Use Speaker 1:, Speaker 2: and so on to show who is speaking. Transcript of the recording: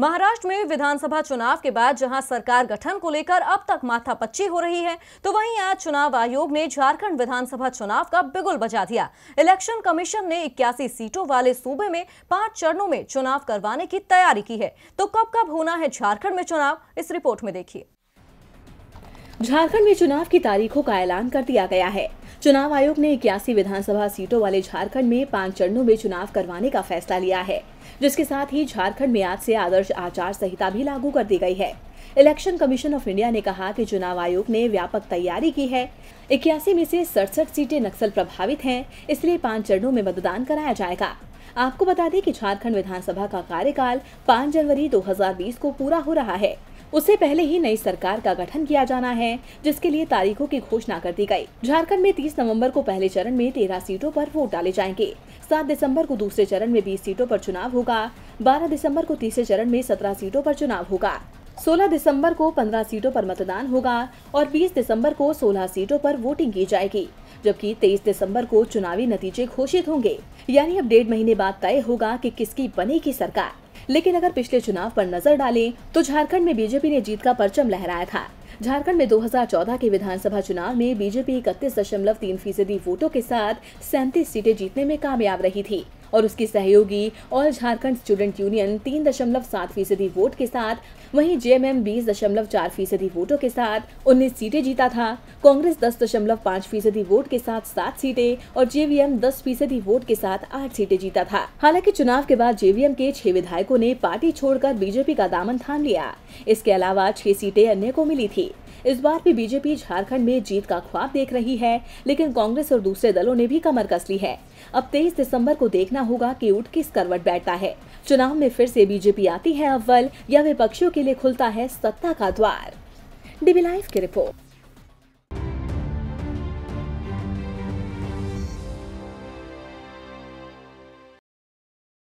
Speaker 1: महाराष्ट्र में विधानसभा चुनाव के बाद जहां सरकार गठन को लेकर अब तक माथापच्ची हो रही है तो वहीं आज चुनाव आयोग ने झारखंड विधानसभा चुनाव का बिगुल बजा दिया इलेक्शन कमीशन ने इक्यासी सीटों वाले सूबे में पांच चरणों में चुनाव करवाने की तैयारी की है तो कब कब होना है झारखंड में चुनाव इस रिपोर्ट में देखिए
Speaker 2: झारखंड में चुनाव की तारीखों का ऐलान कर दिया गया है चुनाव आयोग ने इक्यासी विधानसभा सीटों वाले झारखंड में पांच चरणों में चुनाव करवाने का फैसला लिया है जिसके साथ ही झारखंड में आज से आदर्श आचार संहिता भी लागू कर दी गई है इलेक्शन कमीशन ऑफ इंडिया ने कहा कि चुनाव आयोग ने व्यापक तैयारी की है इक्यासी में से सड़सठ सीटें नक्सल प्रभावित हैं इसलिए पांच चरणों में मतदान कराया जाएगा आपको बता दें कि झारखंड विधानसभा का कार्यकाल 5 जनवरी 2020 को पूरा हो रहा है उससे पहले ही नई सरकार का गठन किया जाना है जिसके लिए तारीखों की घोषणा कर दी गयी झारखण्ड में तीस नवम्बर को पहले चरण में तेरह सीटों आरोप वोट डाले जाएंगे सात दिसम्बर को दूसरे चरण में बीस सीटों आरोप चुनाव होगा बारह दिसम्बर को तीसरे चरण में सत्रह सीटों आरोप चुनाव होगा 16 दिसंबर को 15 सीटों पर मतदान होगा और 20 दिसंबर को 16 सीटों पर वोटिंग की जाएगी जबकि 23 दिसंबर को चुनावी नतीजे घोषित होंगे यानी अब डेढ़ महीने बाद तय होगा कि किसकी बनेगी सरकार लेकिन अगर पिछले चुनाव पर नजर डालें तो झारखंड में बीजेपी ने जीत का परचम लहराया था झारखंड में 2014 के विधानसभा चुनाव में बीजेपी इकतीस दशमलव तीन फीसदी वोटों के साथ सैंतीस सीटें जीतने में कामयाब रही थी और उसकी सहयोगी ऑल झारखंड स्टूडेंट यूनियन तीन दशमलव सात फीसदी वोट के साथ वहीं जेएमएम बीस दशमलव चार फीसदी वोटों के साथ उन्नीस सीटें जीता था कांग्रेस दस दशमलव पाँच फीसदी वोट के साथ सात सीटें और जेवीएम दस फीसदी वोट के साथ आठ सीटें जीता था हालांकि चुनाव के बाद जेवीएम के छह विधायकों ने पार्टी छोड़कर बीजेपी का दामन थाम लिया इसके अलावा छह सीटें अन्य को मिली थी इस बार भी बीजेपी झारखंड में जीत का ख्वाब देख रही है लेकिन कांग्रेस और दूसरे दलों ने भी कमर कस ली है अब तेईस दिसंबर को देखना होगा कि उठ किस करवट बैठता है चुनाव में फिर से बीजेपी आती है अव्वल या विपक्षियों के लिए खुलता है सत्ता का द्वार डीबी लाइव की रिपोर्ट